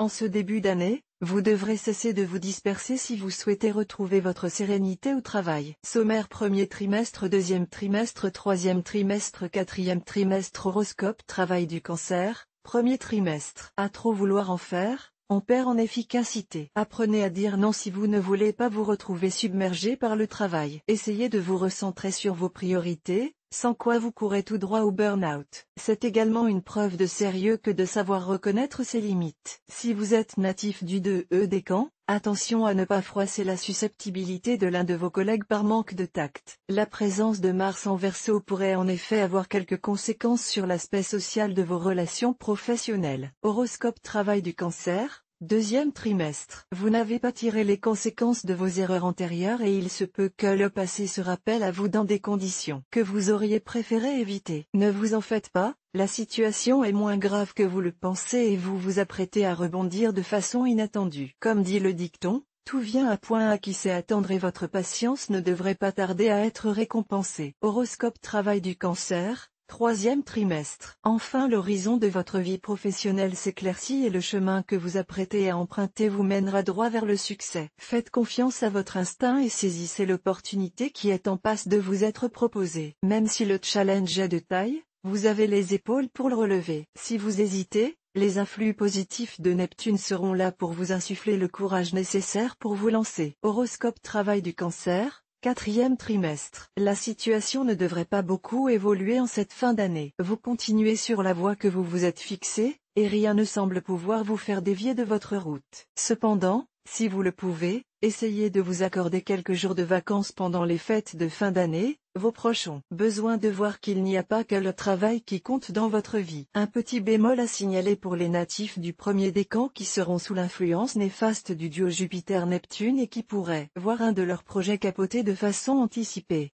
En ce début d'année, vous devrez cesser de vous disperser si vous souhaitez retrouver votre sérénité au travail. Sommaire premier trimestre deuxième trimestre troisième trimestre quatrième trimestre horoscope travail du cancer, premier trimestre. À trop vouloir en faire, on perd en efficacité. Apprenez à dire non si vous ne voulez pas vous retrouver submergé par le travail. Essayez de vous recentrer sur vos priorités, sans quoi vous courez tout droit au burn-out. C'est également une preuve de sérieux que de savoir reconnaître ses limites. Si vous êtes natif du 2E des camps, attention à ne pas froisser la susceptibilité de l'un de vos collègues par manque de tact. La présence de Mars en verso pourrait en effet avoir quelques conséquences sur l'aspect social de vos relations professionnelles. Horoscope travail du cancer, Deuxième trimestre. Vous n'avez pas tiré les conséquences de vos erreurs antérieures et il se peut que le passé se rappelle à vous dans des conditions que vous auriez préféré éviter. Ne vous en faites pas, la situation est moins grave que vous le pensez et vous vous apprêtez à rebondir de façon inattendue. Comme dit le dicton, tout vient à point à qui sait attendre et votre patience ne devrait pas tarder à être récompensée. Horoscope Travail du Cancer, Troisième trimestre. Enfin l'horizon de votre vie professionnelle s'éclaircit et le chemin que vous apprêtez à emprunter vous mènera droit vers le succès. Faites confiance à votre instinct et saisissez l'opportunité qui est en passe de vous être proposée. Même si le challenge est de taille, vous avez les épaules pour le relever. Si vous hésitez, les influx positifs de Neptune seront là pour vous insuffler le courage nécessaire pour vous lancer. Horoscope Travail du Cancer, Quatrième trimestre. La situation ne devrait pas beaucoup évoluer en cette fin d'année. Vous continuez sur la voie que vous vous êtes fixée, et rien ne semble pouvoir vous faire dévier de votre route. Cependant, si vous le pouvez, essayez de vous accorder quelques jours de vacances pendant les fêtes de fin d'année, vos proches ont besoin de voir qu'il n'y a pas que le travail qui compte dans votre vie. Un petit bémol à signaler pour les natifs du premier décan qui seront sous l'influence néfaste du duo Jupiter-Neptune et qui pourraient voir un de leurs projets capoter de façon anticipée.